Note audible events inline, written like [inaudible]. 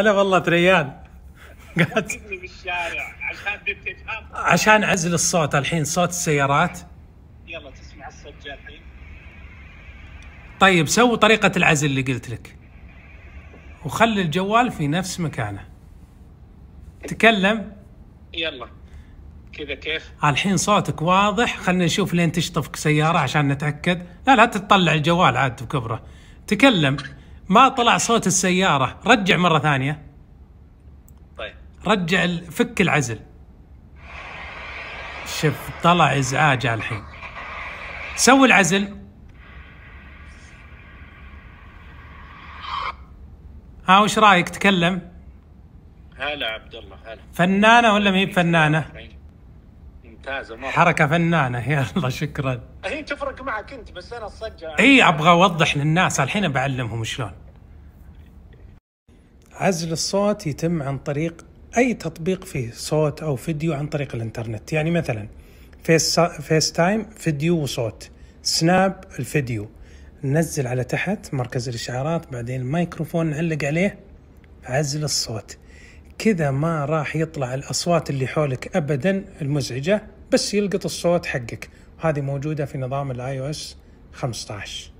هلا والله تريان قاعد بالشارع عشان عزل عشان الصوت الحين صوت السيارات يلا تسمع الصوت الحين طيب سوي طريقة العزل اللي قلت لك وخلي الجوال في نفس مكانه تكلم يلا كذا كيف؟ الحين صوتك واضح خلنا نشوف لين تشطفك سيارة عشان نتأكد لا لا تطلع الجوال عاد بكبره تكلم ما طلع صوت السياره رجع مره ثانيه طيب رجع فك العزل شف طلع ازعاج الحين سوي العزل ها وش رايك تكلم هلا عبد الله هلا فنانه ولا ما هي فنانه ممتازه مره حركه فنانه [laughs] يلا شكرا هي تفرق معك انت بس انا الصجه اي ابغى اوضح للناس الحين بعلمهم شلون عزل الصوت يتم عن طريق اي تطبيق فيه صوت او فيديو عن طريق الانترنت يعني مثلا فيس فيس تايم فيديو وصوت سناب الفيديو ننزل على تحت مركز الاشعارات بعدين الميكروفون نعلق عليه عزل الصوت كذا ما راح يطلع الاصوات اللي حولك ابدا المزعجه بس يلقط الصوت حقك وهذه موجوده في نظام الاي او اس 15